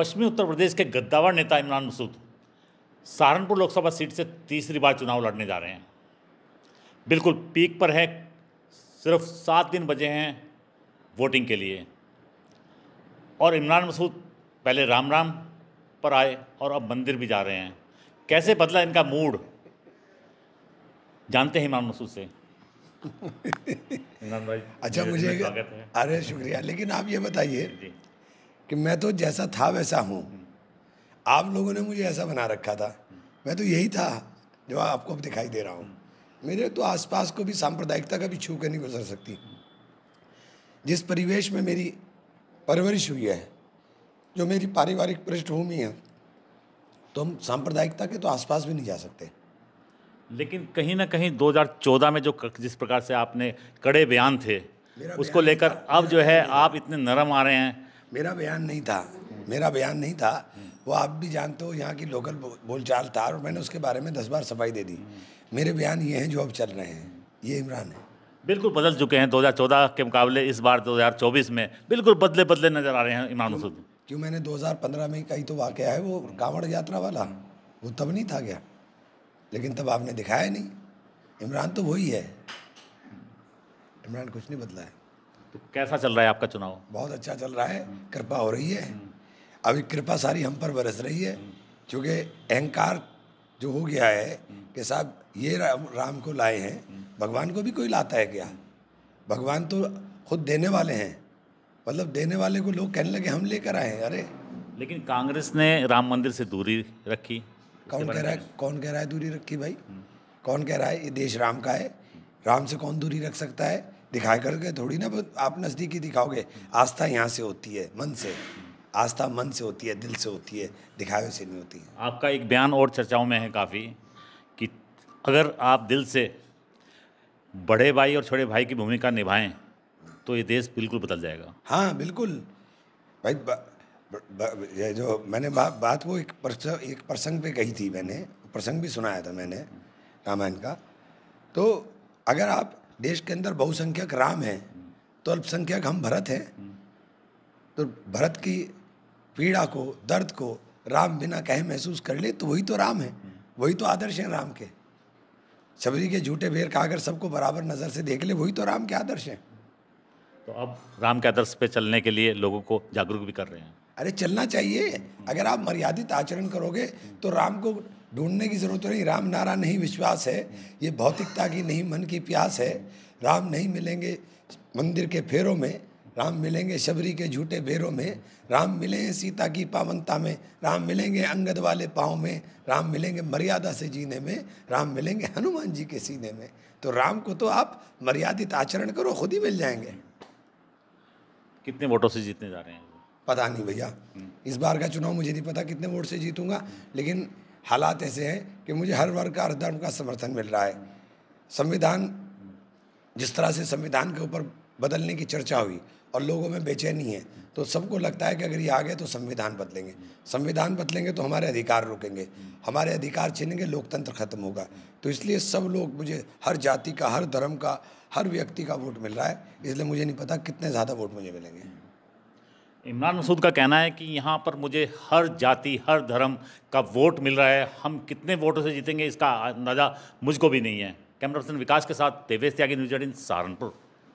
पश्चिमी उत्तर प्रदेश के गद्दावर नेता इमरान मसूद सहारनपुर लोकसभा सीट से तीसरी बार चुनाव लड़ने जा रहे हैं बिल्कुल पीक पर है सिर्फ सात दिन बजे हैं वोटिंग के लिए और इमरान मसूद पहले राम राम पर आए और अब मंदिर भी जा रहे हैं कैसे बदला इनका मूड जानते हैं इमरान मसूद से इमरान भाई अच्छा मुझे अरे शुक्रिया लेकिन आप ये बताइए कि मैं तो जैसा था वैसा हूँ आप लोगों ने मुझे ऐसा बना रखा था मैं तो यही था जो आपको अब दिखाई दे रहा हूँ मेरे तो आसपास को भी सांप्रदायिकता का भी छू कर नहीं गुजर सकती जिस परिवेश में मेरी परवरिश हुई है जो मेरी पारिवारिक पृष्ठभूमि है तो हम सांप्रदायिकता के तो आसपास भी नहीं जा सकते लेकिन कहीं ना कहीं 2014 में जो जिस प्रकार से आपने कड़े बयान थे उसको लेकर अब जो है आप इतने नरम आ रहे हैं मेरा बयान नहीं था मेरा बयान नहीं था वो आप भी जानते हो यहाँ की लोकल बोलचाल था और मैंने उसके बारे में दस बार सफाई दे दी मेरे बयान ये हैं जो अब चल रहे हैं ये इमरान है बिल्कुल बदल चुके हैं 2014 के मुकाबले इस बार 2024 में बिल्कुल बदले बदले नज़र आ रहे हैं इमरान हसूद क्यों मैंने 2015 में कई तो वाक़ है वो कांवड़ यात्रा वाला वो तब नहीं था क्या लेकिन तब आपने दिखाया नहीं इमरान तो वही है इमरान कुछ नहीं बदला है तो कैसा चल रहा है आपका चुनाव बहुत अच्छा चल रहा है कृपा हो रही है अभी कृपा सारी हम पर बरस रही है क्योंकि अहंकार जो हो गया है कि साहब ये राम, को लाए हैं भगवान को भी कोई लाता है क्या भगवान तो खुद देने वाले हैं मतलब देने वाले को लोग कहने लगे हम लेकर आए हैं अरे लेकिन कांग्रेस ने राम मंदिर से दूरी रखी कौन कह रहा है कौन कह रहा है दूरी रखी भाई कौन कह रहा है ये देश राम का है राम से कौन दूरी रख सकता है दिखाए करके थोड़ी ना आप नज़दीकी दिखाओगे आस्था यहाँ से होती है मन से आस्था मन से होती है दिल से होती है दिखावे से नहीं होती है आपका एक बयान और चर्चाओं में है काफ़ी कि अगर आप दिल से बड़े भाई और छोटे भाई की भूमिका निभाएं तो ये देश बिल्कुल बदल जाएगा हाँ बिल्कुल भाई ब, ब, ब, ये जो मैंने बा, बात वो एक परस, एक प्रसंग पे कही थी मैंने प्रसंग भी सुनाया था मैंने रामायण का तो अगर आप देश के अंदर बहुसंख्यक राम हैं तो अल्पसंख्यक हम भरत हैं तो भरत की पीड़ा को दर्द को राम बिना कहे महसूस कर ले तो वही तो राम है वही तो आदर्श हैं राम के छबरी के झूठे बेर का अगर सबको बराबर नज़र से देख ले वही तो राम के आदर्श हैं तो अब राम के आदर्श पे चलने के लिए लोगों को जागरूक भी कर रहे हैं अरे चलना चाहिए अगर आप मर्यादित आचरण करोगे तो राम को ढूंढने की जरूरत नहीं राम नारा नहीं विश्वास है ये भौतिकता की नहीं मन की प्यास है राम नहीं मिलेंगे मंदिर के फेरों में राम मिलेंगे शबरी के झूठे बेरों में राम मिलेंगे सीता की पावनता में राम मिलेंगे अंगद वाले पाँव में राम मिलेंगे मर्यादा से जीने में राम मिलेंगे हनुमान जी के सीने में तो राम को तो आप मर्यादित आचरण करो खुद ही मिल जाएंगे कितने वोटों से जीतने जा रहे हैं पता नहीं भैया हम्म। इस बार का चुनाव मुझे नहीं पता कितने वोट से जीतूंगा लेकिन हालात ऐसे हैं कि मुझे हर वर्ग का हर धर्म का समर्थन मिल रहा है संविधान जिस तरह से संविधान के ऊपर बदलने की चर्चा हुई और लोगों में बेचैनी है तो सबको लगता है कि अगर ये आ गए तो संविधान बदलेंगे संविधान बदलेंगे तो हमारे अधिकार रुकेंगे हमारे अधिकार छीनेंगे लोकतंत्र खत्म होगा तो इसलिए सब लोग मुझे हर जाति का हर धर्म का हर व्यक्ति का वोट मिल रहा है इसलिए मुझे नहीं पता कितने ज़्यादा वोट मुझे मिलेंगे इमरान मसूद का कहना है कि यहाँ पर मुझे हर जाति हर धर्म का वोट मिल रहा है हम कितने वोटों से जीतेंगे इसका अंदाज़ा मुझको भी नहीं है कैमरा पर्सन विकास के साथ देवेश त्यागी न्यूज एटीन सहारनपुर